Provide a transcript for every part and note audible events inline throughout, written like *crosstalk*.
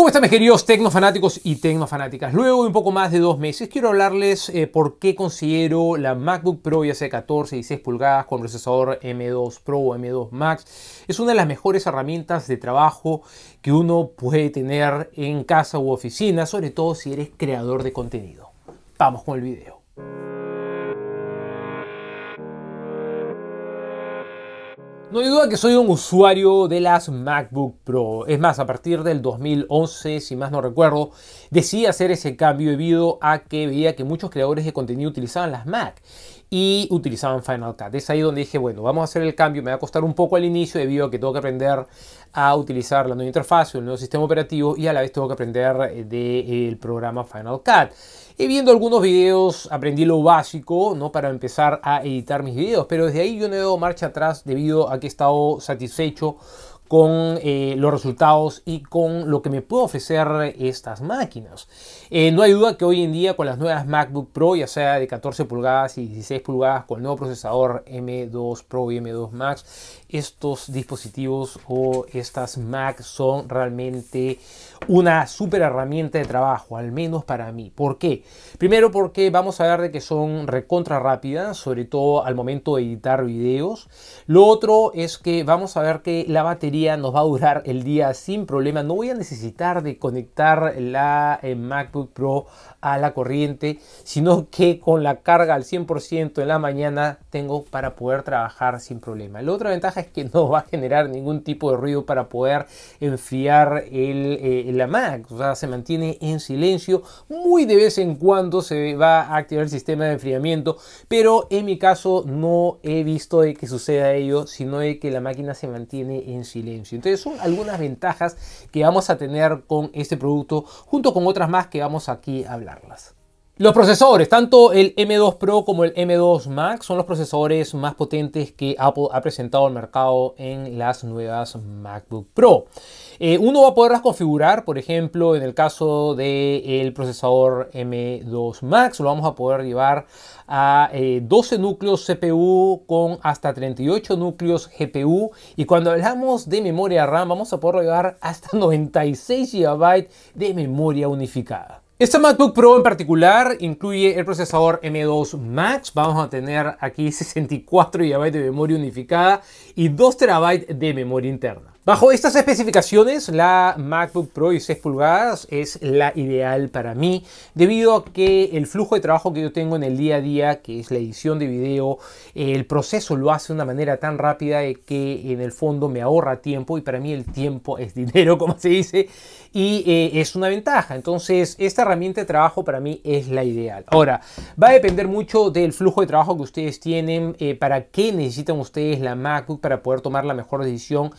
¿Cómo están mis queridos tecnofanáticos y tecnofanáticas? Luego de un poco más de dos meses quiero hablarles eh, por qué considero la MacBook Pro ya sea 14 y 6 pulgadas con procesador M2 Pro o M2 Max es una de las mejores herramientas de trabajo que uno puede tener en casa u oficina, sobre todo si eres creador de contenido. Vamos con el video. No hay duda que soy un usuario de las MacBook Pro. Es más, a partir del 2011, si más no recuerdo, decidí hacer ese cambio debido a que veía que muchos creadores de contenido utilizaban las Mac y utilizaban Final Cut. Es ahí donde dije, bueno, vamos a hacer el cambio, me va a costar un poco al inicio debido a que tengo que aprender a utilizar la nueva interfaz, el nuevo sistema operativo y a la vez tengo que aprender eh, del eh, programa Final Cut. Y viendo algunos videos aprendí lo básico, ¿no? Para empezar a editar mis videos, pero desde ahí yo no he dado marcha atrás debido a que he estado satisfecho con eh, los resultados y con lo que me puedo ofrecer estas máquinas. Eh, no hay duda que hoy en día con las nuevas MacBook Pro, ya sea de 14 pulgadas y 16 pulgadas, con el nuevo procesador M2 Pro y M2 Max, estos dispositivos o estas Mac son realmente una super herramienta de trabajo, al menos para mí. ¿Por qué? Primero porque vamos a ver de que son recontra rápidas, sobre todo al momento de editar videos. Lo otro es que vamos a ver que la batería nos va a durar el día sin problema. No voy a necesitar de conectar la eh, MacBook Pro a la corriente, sino que con la carga al 100% en la mañana tengo para poder trabajar sin problema. La otra ventaja es que no va a generar ningún tipo de ruido para poder enfriar la eh, Mac. O sea, se mantiene en silencio. Muy de vez en cuando se va a activar el sistema de enfriamiento. Pero en mi caso no he visto de que suceda ello, sino de que la máquina se mantiene en silencio. Entonces son algunas ventajas que vamos a tener con este producto junto con otras más que vamos aquí a hablarlas. Los procesadores, tanto el M2 Pro como el M2 Max, son los procesadores más potentes que Apple ha presentado al mercado en las nuevas MacBook Pro. Eh, uno va a poderlas configurar, por ejemplo, en el caso del el procesador M2 Max, lo vamos a poder llevar a 12 eh, núcleos CPU con hasta 38 núcleos GPU. Y cuando hablamos de memoria RAM, vamos a poder llevar hasta 96 *laughs* GB de memoria unificada. Este MacBook Pro en particular incluye el procesador M2 Max. Vamos a tener aquí 64 *laughs* GB de memoria unificada y 2 TB de memoria interna. Bajo estas especificaciones, la MacBook Pro de 6 pulgadas es la ideal para mí, debido a que el flujo de trabajo que yo tengo en el día a día, que es la edición de video, el proceso lo hace de una manera tan rápida que en el fondo me ahorra tiempo y para mí el tiempo es dinero, *laughs* como se dice, y eh, es una ventaja. Entonces, esta herramienta de trabajo para mí es la ideal. Ahora, va a depender mucho del flujo de trabajo que ustedes tienen, eh, para qué necesitan ustedes la MacBook para poder tomar la mejor decisión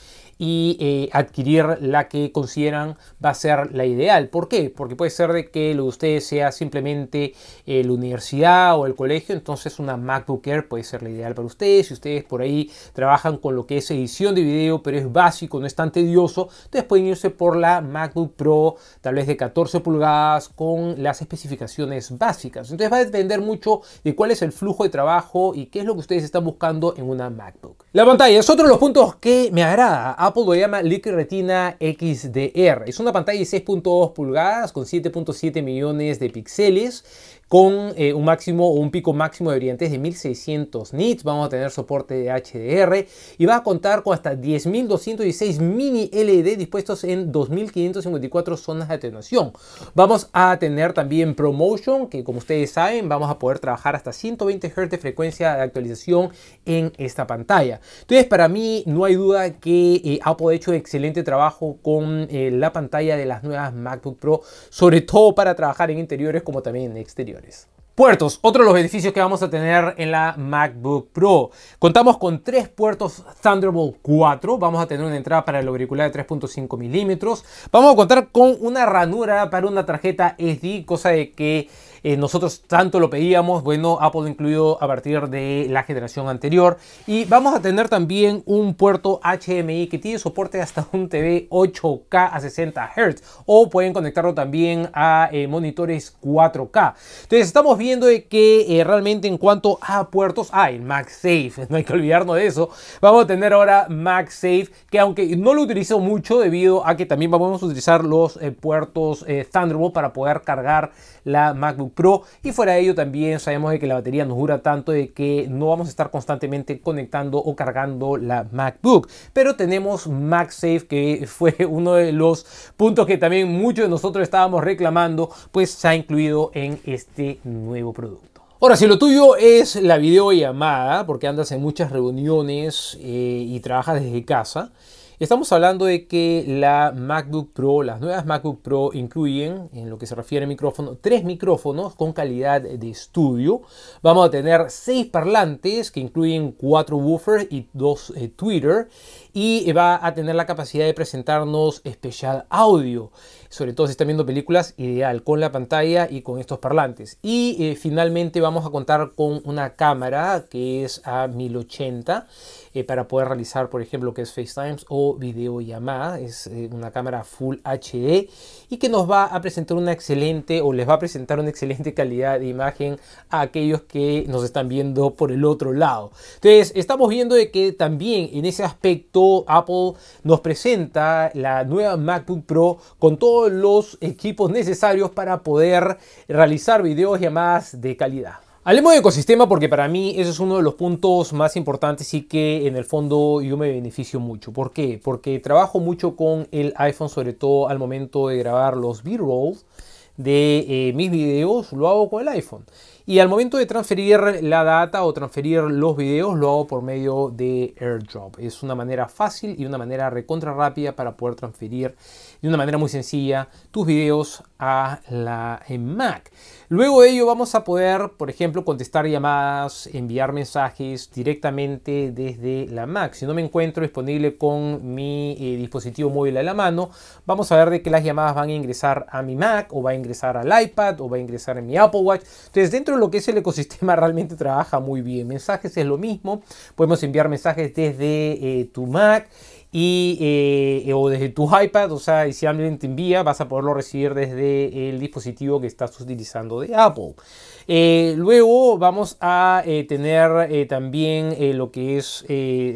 y eh, adquirir la que consideran va a ser la ideal. ¿Por qué? Porque puede ser de que lo de ustedes sea simplemente eh, la universidad o el colegio, entonces una MacBook Air puede ser la ideal para ustedes. Si ustedes por ahí trabajan con lo que es edición de video, pero es básico, no es tan tedioso, entonces pueden irse por la MacBook Pro, tal vez de 14 pulgadas, con las especificaciones básicas. Entonces va a depender mucho de cuál es el flujo de trabajo y qué es lo que ustedes están buscando en una MacBook. La pantalla es otro de los puntos que me agrada Apple lo llama Liquid Retina XDR. Es una pantalla de 6.2 pulgadas con 7.7 millones de píxeles con eh, un máximo o un pico máximo de brillantez de 1600 nits, vamos a tener soporte de HDR y va a contar con hasta 10.216 mini LED dispuestos en 2.554 zonas de atenuación. Vamos a tener también ProMotion, que como ustedes saben vamos a poder trabajar hasta 120 Hz de frecuencia de actualización en esta pantalla. Entonces para mí no hay duda que eh, Apple ha hecho excelente trabajo con eh, la pantalla de las nuevas MacBook Pro, sobre todo para trabajar en interiores como también en exteriores. Puertos, otro de los beneficios que vamos a tener en la MacBook Pro. Contamos con tres puertos Thunderbolt 4. Vamos a tener una entrada para el auricular de 3.5 milímetros. Vamos a contar con una ranura para una tarjeta SD, cosa de que eh, nosotros tanto lo pedíamos, bueno, Apple incluido a partir de la generación anterior. Y vamos a tener también un puerto HMI que tiene soporte hasta un TV 8K a 60 Hz. O pueden conectarlo también a eh, monitores 4K. Entonces estamos viendo que eh, realmente en cuanto a puertos, hay MagSafe, *laughs* no hay que olvidarnos de eso. Vamos a tener ahora MagSafe, que aunque no lo utilizo mucho debido a que también vamos a utilizar los puertos Thunderbolt para poder cargar la MacBook Pro y fuera de ello también sabemos de que la batería nos dura tanto de que no vamos a estar constantemente conectando o cargando la MacBook pero tenemos MagSafe que *laughs* fue uno de los puntos que también muchos de nosotros estábamos reclamando pues se ha incluido en este nuevo producto Ahora, si lo tuyo es la videollamada, porque andas en muchas reuniones eh, y trabajas desde casa, Estamos hablando de que la MacBook Pro, las nuevas MacBook Pro incluyen, en lo que se refiere a micrófono, tres micrófonos con calidad de estudio. Vamos a tener seis parlantes que incluyen cuatro woofers y dos eh, Twitter. Y va a tener la capacidad de presentarnos especial audio. Sobre todo si están viendo películas, ideal con la pantalla y con estos parlantes. Y eh, finalmente vamos a contar con una cámara que es a 1080 eh, para poder realizar, por ejemplo, que es FaceTime o Video videollamada, es eh, una cámara Full HD y que nos va a presentar una excelente o les va a presentar una excelente calidad de imagen a aquellos que nos están viendo por el otro lado. Entonces, estamos viendo de que también en ese aspecto Apple nos presenta la nueva MacBook Pro con todos los equipos necesarios para poder realizar videos llamadas de calidad. Hablemos de ecosistema porque para mí ese es uno de los puntos más importantes y que en el fondo yo me beneficio mucho. ¿Por qué? Porque trabajo mucho con el iPhone, sobre todo al momento de grabar los B-rolls de eh, mis videos, lo hago con el iPhone. Y al momento de transferir la data o transferir los videos lo hago por medio de AirDrop. Es una manera fácil y una manera recontra rápida para poder transferir de una manera muy sencilla tus videos a la Mac. Luego de ello vamos a poder, por ejemplo, contestar llamadas, enviar mensajes directamente desde la Mac. Si no me encuentro disponible con mi eh, dispositivo móvil a la mano, vamos a ver de que las llamadas van a ingresar a mi Mac o va a ingresar al iPad o va a ingresar en mi Apple Watch. Entonces dentro lo que es el ecosistema *laughs* realmente trabaja muy bien. Mensajes es lo mismo, podemos enviar mensajes desde eh, tu Mac y, eh, eh, o desde tu iPad, o sea, y si alguien te envía, vas a poderlo recibir desde el dispositivo que estás utilizando de Apple. luego vamos a tener también lo que es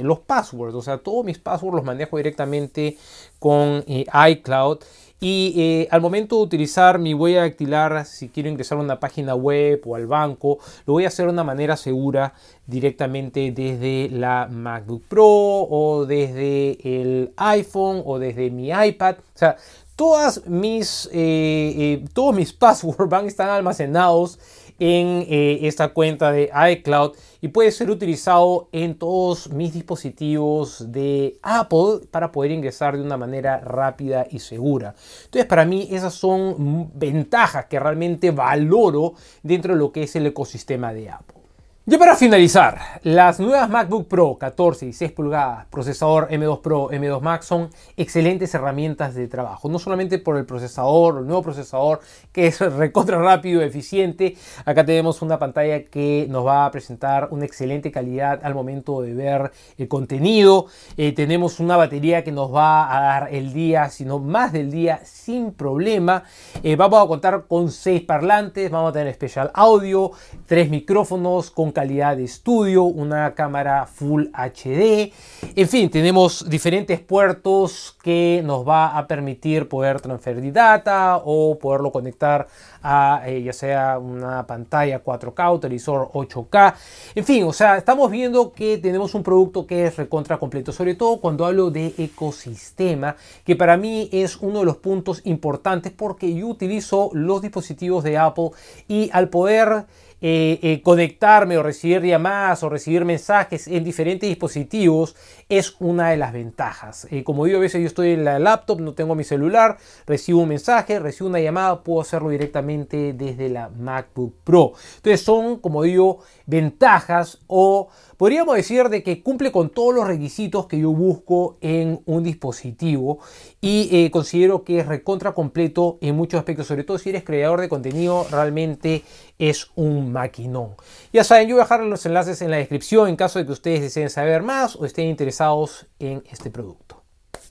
los passwords, o sea, todos mis passwords los manejo directamente con iCloud. Y eh, al momento de utilizar mi huella dactilar, si quiero ingresar a una página web o al banco, lo voy a hacer de una manera segura directamente desde la MacBook Pro o desde el iPhone o desde mi iPad. O sea, todas mis, eh, eh, todos mis *laughs* passwords van a estar almacenados en eh, esta cuenta de iCloud y puede ser utilizado en todos mis dispositivos de Apple para poder ingresar de una manera rápida y segura. Entonces para mí esas son ventajas que realmente valoro dentro de lo que es el ecosistema de Apple. Ya para finalizar, las nuevas MacBook Pro 14 y 6 pulgadas, procesador M2 Pro, M2 Max son excelentes herramientas de trabajo, no solamente por el procesador, el nuevo procesador que es *laughs* recontra rápido, y eficiente. Acá tenemos una pantalla que nos va a presentar una excelente calidad al momento de ver el contenido. Eh, tenemos una batería que nos va a dar el día, sino más del día sin problema. Eh, vamos a contar con 6 parlantes, vamos a tener especial audio, 3 micrófonos con calidad de estudio, una cámara Full HD. En fin, tenemos diferentes puertos que nos va a permitir poder transferir data o poderlo conectar a eh, ya sea una pantalla 4K, o 8K. En fin, o sea, estamos viendo que tenemos un producto que es recontra completo, sobre todo cuando hablo de ecosistema, que para mí es uno de los puntos importantes porque yo utilizo los dispositivos de Apple y al poder eh, eh, conectarme o recibir llamadas o recibir mensajes en diferentes dispositivos es una de las ventajas. Eh, como digo, a veces yo estoy en la laptop, no tengo mi celular, recibo un mensaje, recibo una llamada, puedo hacerlo directamente desde la MacBook Pro. Entonces son, como digo, ventajas o podríamos decir de que cumple con todos los requisitos que yo busco en un dispositivo y considero que es recontra completo en muchos aspectos, sobre todo si eres creador de contenido, realmente es un maquinón. Ya saben, yo voy a dejar los enlaces en la descripción en caso de que ustedes deseen saber más o estén interesados en este producto.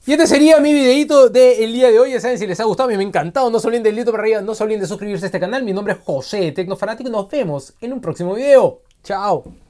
Y este sería mi videito del día de hoy. Ya saben, si les ha gustado, me ha encantado. No se olviden del dedito para arriba, no se olviden de suscribirse a este canal. Mi nombre es José Tecnofanático nos vemos en un próximo video. Chao.